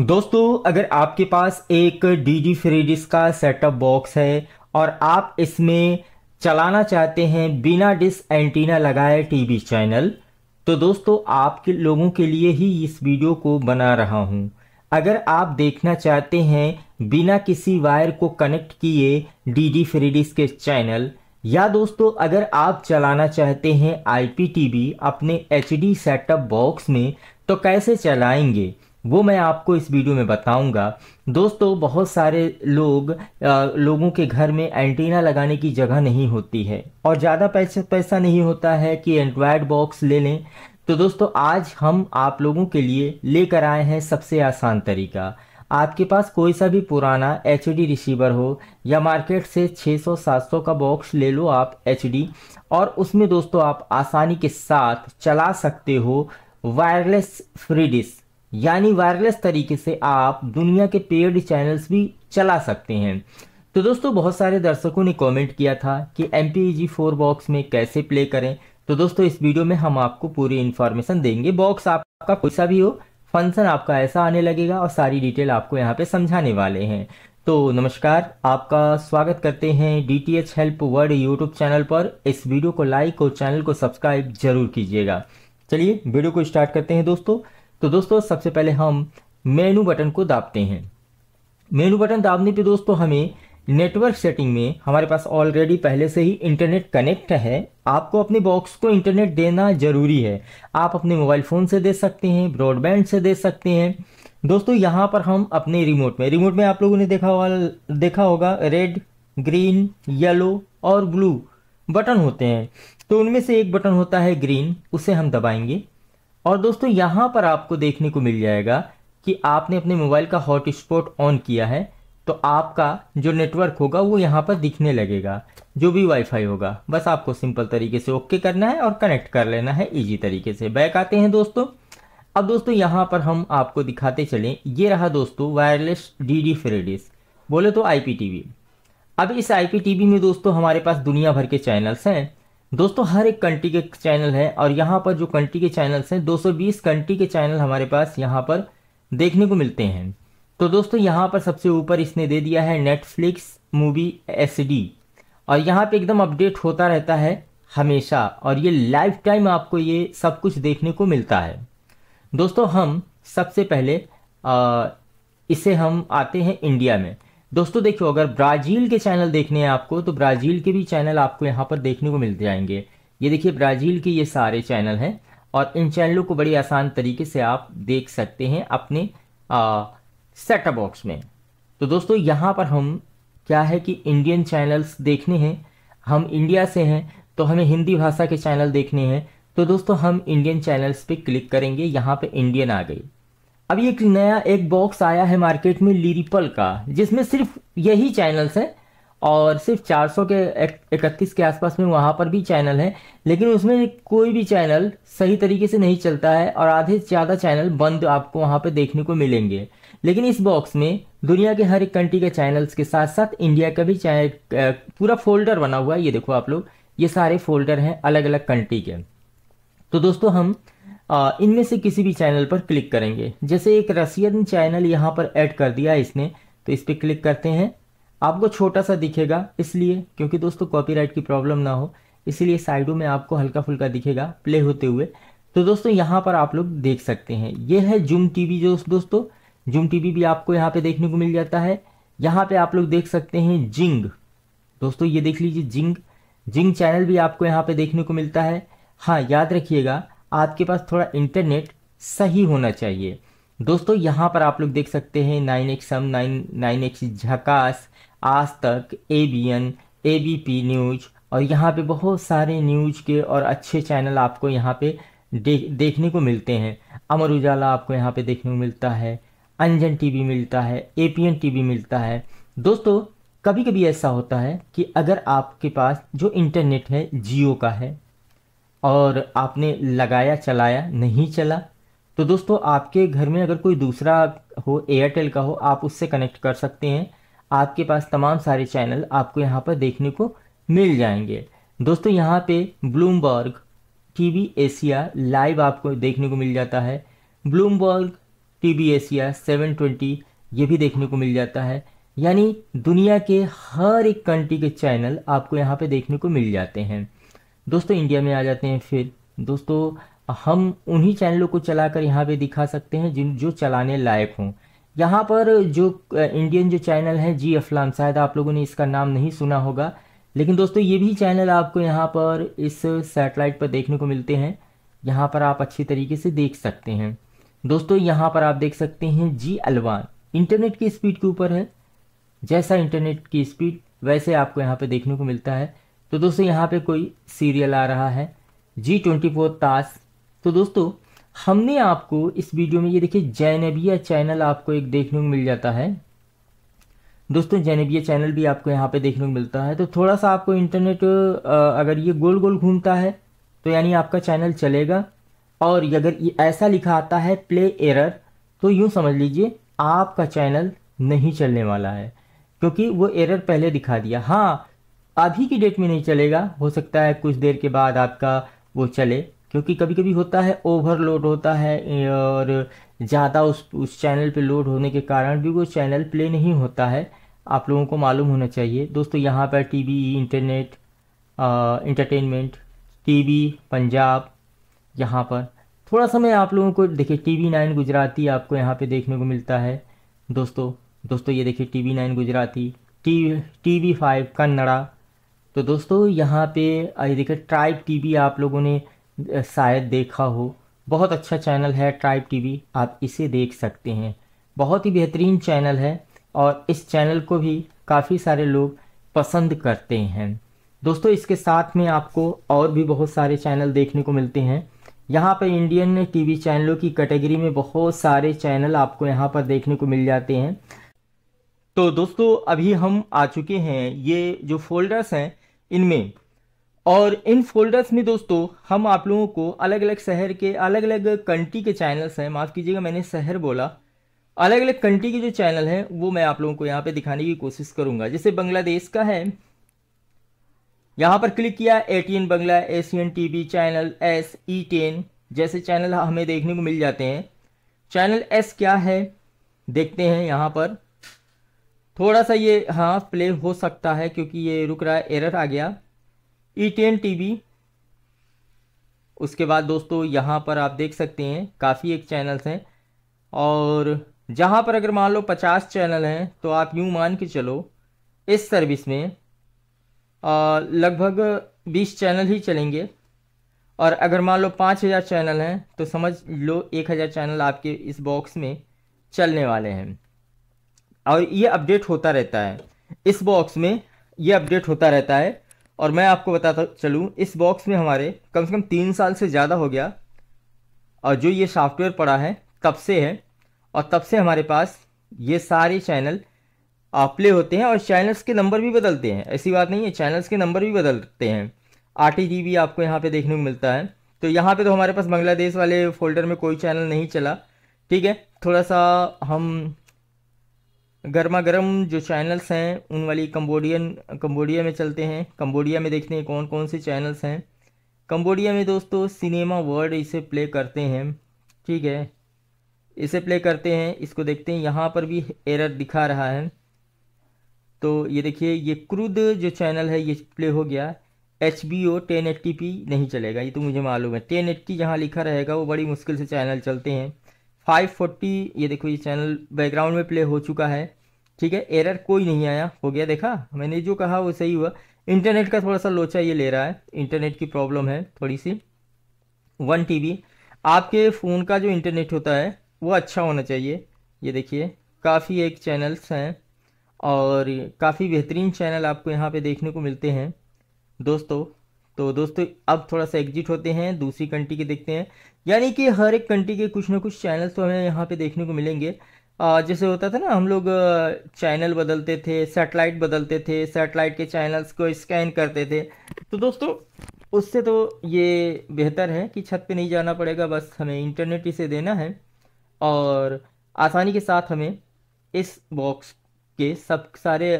दोस्तों अगर आपके पास एक डी जी फ्रिज का सेटअप बॉक्स है और आप इसमें चलाना चाहते हैं बिना डिस एंटीना लगाए टीवी चैनल तो दोस्तों आपके लोगों के लिए ही इस वीडियो को बना रहा हूं अगर आप देखना चाहते हैं बिना किसी वायर को कनेक्ट किए डी जी फ्रिज के चैनल या दोस्तों अगर आप चलाना चाहते हैं आई पी टी वी अपने एच डी सेटअप बॉक्स में तो कैसे चलाएंगे वो मैं आपको इस वीडियो में बताऊंगा दोस्तों बहुत सारे लोग आ, लोगों के घर में एंटीना लगाने की जगह नहीं होती है और ज़्यादा पैसा पैसा नहीं होता है कि एंड्रॉयड बॉक्स ले लें तो दोस्तों आज हम आप लोगों के लिए लेकर आए हैं सबसे आसान तरीका आपके पास कोई सा भी पुराना एच रिसीवर हो या मार्केट से 600-700 का बॉक्स ले लो आप एच और उसमें दोस्तों आप आसानी के साथ चला सकते हो वायरलेस फ्री डिस्क यानी वायरलेस तरीके से आप दुनिया के पेड चैनल्स भी चला सकते हैं तो दोस्तों बहुत सारे दर्शकों ने कमेंट किया था कि एम पी फोर बॉक्स में कैसे प्ले करें तो दोस्तों इस वीडियो में हम आपको पूरी इन्फॉर्मेशन देंगे बॉक्स आपका कोई सा भी हो फंक्शन आपका ऐसा आने लगेगा और सारी डिटेल आपको यहाँ पे समझाने वाले हैं तो नमस्कार आपका स्वागत करते हैं D T H help world YouTube channel पर इस वीडियो को लाइक और चैनल को सब्सक्राइब जरूर कीजिएगा चलिए वीडियो को स्टार्ट करते हैं दोस्तों तो दोस्तों सबसे पहले हम मेनू बटन को दाबते हैं मेनू बटन दाबने पे दोस्तों हमें नेटवर्क सेटिंग में हमारे पास ऑलरेडी पहले से ही इंटरनेट कनेक्ट है आपको अपने बॉक्स को इंटरनेट देना ज़रूरी है आप अपने मोबाइल फ़ोन से दे सकते हैं ब्रॉडबैंड से दे सकते हैं दोस्तों यहाँ पर हम अपने रिमोट में रिमोट में आप लोगों ने देखा होगा देखा होगा रेड ग्रीन येलो और ब्लू बटन होते हैं तो उनमें से एक बटन होता है ग्रीन उसे हम दबाएंगे और दोस्तों यहाँ पर आपको देखने को मिल जाएगा कि आपने अपने मोबाइल का हॉटस्पॉट ऑन किया है तो आपका जो नेटवर्क होगा वो यहाँ पर दिखने लगेगा जो भी वाईफाई होगा बस आपको सिंपल तरीके से ओके करना है और कनेक्ट कर लेना है इजी तरीके से बैक आते हैं दोस्तों अब दोस्तों यहाँ पर हम आपको दिखाते चलें ये रहा दोस्तों वायरलेस डी डी फ्रेडिस बोले तो आई पी टी वी अब इस आई पी टी वी में दोस्तों हमारे पास दुनिया भर के चैनल्स हैं दोस्तों हर एक कंट्री के चैनल है और यहाँ पर जो कंट्री के चैनल्स हैं 220 कंट्री के चैनल हमारे पास यहाँ पर देखने को मिलते हैं तो दोस्तों यहाँ पर सबसे ऊपर इसने दे दिया है नेटफ्लिक्स मूवी एस और यहाँ पे एकदम अपडेट होता रहता है हमेशा और ये लाइफ टाइम आपको ये सब कुछ देखने को मिलता है दोस्तों हम सबसे पहले आ, इसे हम आते हैं इंडिया में दोस्तों देखियो अगर ब्राज़ील के चैनल देखने हैं आपको तो ब्राज़ील के भी चैनल आपको यहाँ पर देखने को मिल जाएंगे ये देखिए ब्राज़ील के ये सारे चैनल हैं और इन चैनलों को बड़ी आसान तरीके से आप देख सकते हैं अपने सेटअप बॉक्स में तो दोस्तों यहाँ पर हम क्या है कि इंडियन चैनल्स देखने हैं हम इंडिया से हैं तो हमें हिंदी भाषा के चैनल देखने हैं तो दोस्तों हम इंडियन चैनल्स पे क्लिक करेंगे यहाँ पे इंडियन आ गई अभी एक नया एक बॉक्स आया है मार्केट में लिरिपल का जिसमें सिर्फ यही चैनल्स हैं और सिर्फ 400 के इकतीस के आसपास में वहाँ पर भी चैनल हैं लेकिन उसमें कोई भी चैनल सही तरीके से नहीं चलता है और आधे से ज़्यादा चैनल बंद आपको वहाँ पर देखने को मिलेंगे लेकिन इस बॉक्स में दुनिया के हर एक कंट्री के चैनल्स के साथ साथ इंडिया का भी चैनल पूरा फोल्डर बना हुआ है ये देखो आप लोग ये सारे फोल्डर हैं अलग अलग कंट्री के तो दोस्तों हम इनमें से किसी भी चैनल पर क्लिक करेंगे जैसे एक रसियन चैनल यहाँ पर ऐड कर दिया इसने तो इस पर क्लिक करते हैं आपको छोटा सा दिखेगा इसलिए क्योंकि दोस्तों कॉपीराइट की प्रॉब्लम ना हो इसीलिए साइडों में आपको हल्का फुल्का दिखेगा प्ले होते हुए तो दोस्तों यहाँ पर आप लोग देख सकते हैं ये है जूम टीवी जो दोस्तों जूम टीवी भी आपको यहाँ पे देखने को मिल जाता है यहाँ पे आप लोग देख सकते हैं जिंग दोस्तों ये देख लीजिए जिंग जिंग चैनल भी आपको यहाँ पे देखने को मिलता है हाँ याद रखिएगा आपके पास थोड़ा इंटरनेट सही होना चाहिए दोस्तों यहाँ पर आप लोग देख सकते हैं nine X M nine nine X झकास Aaj Tak A B N A B P news और यहाँ पे बहुत सारे न्यूज के और अच्छे चैनल आपको यहाँ पे दे, देखने को मिलते हैं अमर उजाला आपको यहाँ पे देखने को मिलता है अंजन टीवी मिलता है ए पी एन वी मिलता है दोस्तों कभी कभी ऐसा होता है कि अगर आपके पास जो इंटरनेट है जियो का है और आपने लगाया चलाया नहीं चला तो दोस्तों आपके घर में अगर कोई दूसरा हो एयरटेल का हो आप उससे कनेक्ट कर सकते हैं आपके पास तमाम सारे चैनल आपको यहाँ पर देखने को मिल जाएंगे दोस्तों यहाँ पे ब्लूमबर्ग टीवी एशिया लाइव आपको देखने को मिल जाता है ब्लूमबर्ग टीवी एशिया 720 ये भी देखने को मिल जाता है यानी दुनिया के हर एक कंट्री के चैनल आपको यहाँ पे देखने को मिल जाते हैं दोस्तों इंडिया में आ जाते हैं फिर दोस्तों हम उन्हीं चैनलों को चलाकर यहाँ पे दिखा सकते हैं जिन जो चलाने लायक हों यहाँ पर जो इंडियन जो चैनल है जी अफलाम शायद आप लोगों ने इसका नाम नहीं सुना होगा लेकिन दोस्तों ये भी चैनल आपको यहाँ पर इस सैटेलाइट पर देखने को मिलते हैं यहाँ पर आप अच्छी तरीके से देख सकते हैं दोस्तों यहाँ पर आप देख सकते हैं जी अलवान इंटरनेट की स्पीड के ऊपर है जैसा इंटरनेट की स्पीड वैसे आपको यहाँ पर देखने को मिलता है तो दोस्तों यहाँ पे कोई सीरियल आ रहा है जी ट्वेंटी फोर ताश तो दोस्तों हमने आपको इस वीडियो में ये देखिए जैनबिया चैनल आपको एक देखने को मिल जाता है दोस्तों जैनबिया चैनल भी आपको यहाँ पे देखने को मिलता है तो थोड़ा सा आपको इंटरनेट अगर ये गोल गोल घूमता है तो यानी आपका चैनल चलेगा और अगर ये ऐसा लिखा आता है प्ले एरर तो यूँ समझ लीजिए आपका चैनल नहीं चलने वाला है क्योंकि वो एरर पहले दिखा दिया हाँ अभी की डेट में नहीं चलेगा हो सकता है कुछ देर के बाद आपका वो चले क्योंकि कभी कभी होता है ओवरलोड होता है और ज़्यादा उस उस चैनल पे लोड होने के कारण भी वो चैनल प्ले नहीं होता है आप लोगों को मालूम होना चाहिए दोस्तों यहाँ पर TV internet entertainment TV Punjab यहाँ पर थोड़ा समय आप लोगों को देखिए टीवी नाइन गुजराती आपको यहाँ पे देखने को मिलता है दोस्तों दोस्तों ये देखिए TV nine Gujarati T T V five Kannada तो दोस्तों यहाँ पे ये देखिए ट्राइब टीवी आप लोगों ने शायद देखा हो बहुत अच्छा चैनल है ट्राइब टीवी आप इसे देख सकते हैं बहुत ही बेहतरीन चैनल है और इस चैनल को भी काफ़ी सारे लोग पसंद करते हैं दोस्तों इसके साथ में आपको और भी बहुत सारे चैनल देखने को मिलते हैं यहाँ पर इंडियन टीवी चैनलों की कैटेगरी में बहुत सारे चैनल आपको यहाँ पर देखने को मिल जाते हैं तो दोस्तों अभी हम आ चुके हैं ये जो फोल्डर्स हैं इनमें और इन फोल्डर्स में दोस्तों हम आप लोगों को अलग अलग शहर के अलग अलग कंट्री के चैनल्स हैं माफ़ कीजिएगा मैंने शहर बोला अलग अलग कंट्री के जो चैनल हैं वो मैं आप लोगों को यहाँ पे दिखाने की कोशिश करूँगा जैसे बांग्लादेश का है यहाँ पर क्लिक किया ATN Bangla Asian V channel S E ten जैसे चैनल हमें देखने को मिल जाते हैं चैनल एस क्या है देखते हैं यहाँ पर थोड़ा सा ये हाँ प्ले हो सकता है क्योंकि ये रुक रहा है एरर आ गया ई टेन टी उसके बाद दोस्तों यहाँ पर आप देख सकते हैं काफ़ी एक चैनल्स हैं और जहाँ पर अगर मान लो पचास चैनल हैं तो आप यूँ मान के चलो इस सर्विस में लगभग बीस चैनल ही चलेंगे और अगर मान लो पाँच हज़ार चैनल हैं तो समझ लो एक हज़ार चैनल आपके इस बॉक्स में चलने वाले हैं और ये अपडेट होता रहता है इस बॉक्स में ये अपडेट होता रहता है और मैं आपको बताता चलूँ इस बॉक्स में हमारे कम से कम तीन साल से ज़्यादा हो गया और जो ये सॉफ्टवेयर पड़ा है तब से है और तब से हमारे पास ये सारे चैनल प्ले होते हैं और चैनल्स के नंबर भी बदलते हैं ऐसी बात नहीं है चैनल्स के नंबर भी बदलते हैं आर जी भी आपको यहाँ पर देखने को मिलता है तो यहाँ पर तो हमारे पास बांग्लादेश वाले फोल्डर में कोई चैनल नहीं चला ठीक है थोड़ा सा हम गर्मा गर्म जो चैनल्स हैं उन वाली कम्बोडियन कम्बोडिया में चलते हैं कम्बोडिया में देखते हैं कौन कौन से चैनल्स हैं कम्बोडिया में दोस्तों सिनेमा वर्ल्ड इसे प्ले करते हैं ठीक है इसे प्ले करते हैं इसको देखते हैं यहाँ पर भी एरर दिखा रहा है तो ये देखिए ये क्रूद जो चैनल है ये प्ले हो गया H B O ten eighty P नहीं चलेगा ये तो मुझे मालूम है टेन एट्टी जहाँ लिखा रहेगा वो बड़ी मुश्किल से चैनल चलते हैं फाइव फोर्टी ये देखो ये चैनल बैकग्राउंड में प्ले हो चुका है ठीक है एरर कोई नहीं आया हो गया देखा मैंने जो कहा वो सही हुआ इंटरनेट का थोड़ा सा लोचा ये ले रहा है इंटरनेट की प्रॉब्लम है थोड़ी सी वन टी आपके फ़ोन का जो इंटरनेट होता है वो अच्छा होना चाहिए ये देखिए काफ़ी एक चैनल्स हैं और काफ़ी बेहतरीन चैनल आपको यहाँ पे देखने को मिलते हैं दोस्तों तो दोस्तों अब थोड़ा सा एग्जिट होते हैं दूसरी कंट्री के देखते हैं यानी कि हर एक कंट्री के कुछ ना कुछ चैनल्स तो हमें यहाँ पे देखने को मिलेंगे जैसे होता था ना हम लोग चैनल बदलते थे सैटेलाइट बदलते थे सैटेलाइट के चैनल्स को स्कैन करते थे तो दोस्तों उससे तो ये बेहतर है कि छत पे नहीं जाना पड़ेगा बस हमें इंटरनेट इसे देना है और आसानी के साथ हमें इस बॉक्स के सब सारे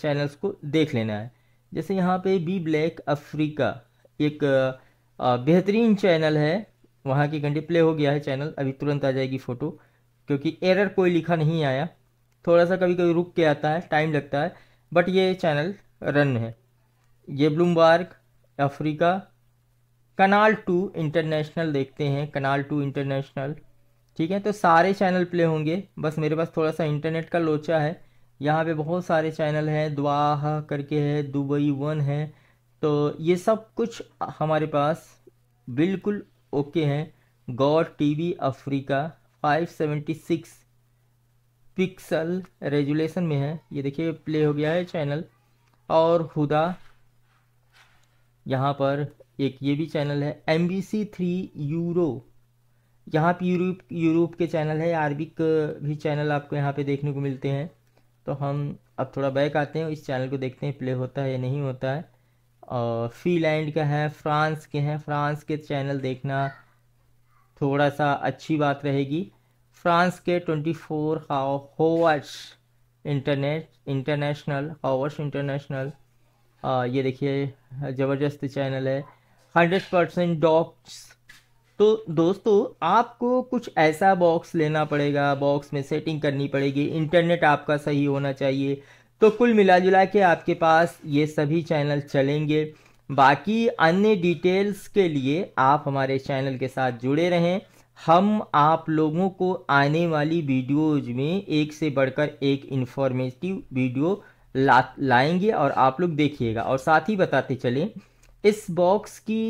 चैनल्स को देख लेना है जैसे यहाँ पे बी ब्लैक अफ्रीका एक बेहतरीन चैनल है वहाँ की घंटे प्ले हो गया है चैनल अभी तुरंत आ जाएगी फ़ोटो क्योंकि एरर कोई लिखा नहीं आया थोड़ा सा कभी कभी रुक के आता है टाइम लगता है बट ये चैनल रन है ये Bloomberg Africa Canal two international देखते हैं कनाल टू इंटरनेशनल ठीक है तो सारे चैनल प्ले होंगे बस मेरे पास थोड़ा सा इंटरनेट का लोचा है यहाँ पे बहुत सारे चैनल हैं दुआ करके है दुबई वन है तो ये सब कुछ हमारे पास बिल्कुल ओके हैं गौर टीवी अफ्रीका 576 पिक्सल रेजुलेशन में है ये देखिए प्ले हो गया है चैनल और हुदा यहाँ पर एक ये भी चैनल है M B C three Euro यहाँ पर यूरोप यूरोप के चैनल है आरबिक भी चैनल आपको यहाँ पे देखने को मिलते हैं तो हम अब थोड़ा बैक आते हैं इस चैनल को देखते हैं प्ले होता है या नहीं होता है और फीलैंड का है फ्रांस के हैं फ्रांस के चैनल देखना थोड़ा सा अच्छी बात रहेगी फ्रांस के 24 four hours internet international hours international ये देखिए ज़बरदस्त चैनल है हंड्रेड परसेंट डॉक्स तो दोस्तों आपको कुछ ऐसा बॉक्स लेना पड़ेगा बॉक्स में सेटिंग करनी पड़ेगी इंटरनेट आपका सही होना चाहिए तो कुल मिला जुला के आपके पास ये सभी चैनल चलेंगे बाकी अन्य डिटेल्स के लिए आप हमारे चैनल के साथ जुड़े रहें हम आप लोगों को आने वाली वीडियोज में एक से बढ़कर एक इन्फॉर्मेटिव वीडियो ला लाएंगे और आप लोग देखिएगा और साथ ही बताते चलें इस बॉक्स की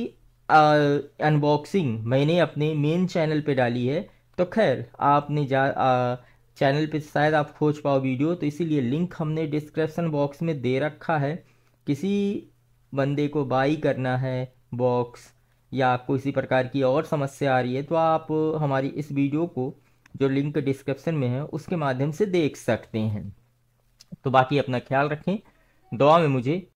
अनबॉक्सिंग मैंने अपने मेन चैनल पे डाली है तो खैर आपने जा आ, चैनल पे शायद आप खोज पाओ वीडियो तो इसीलिए लिंक हमने डिस्क्रिप्शन बॉक्स में दे रखा है किसी बंदे को बाई करना है बॉक्स या किसी प्रकार की और समस्या आ रही है तो आप हमारी इस वीडियो को जो लिंक डिस्क्रिप्शन में है उसके माध्यम से देख सकते हैं तो बाकी अपना ख्याल रखें दुआ में मुझे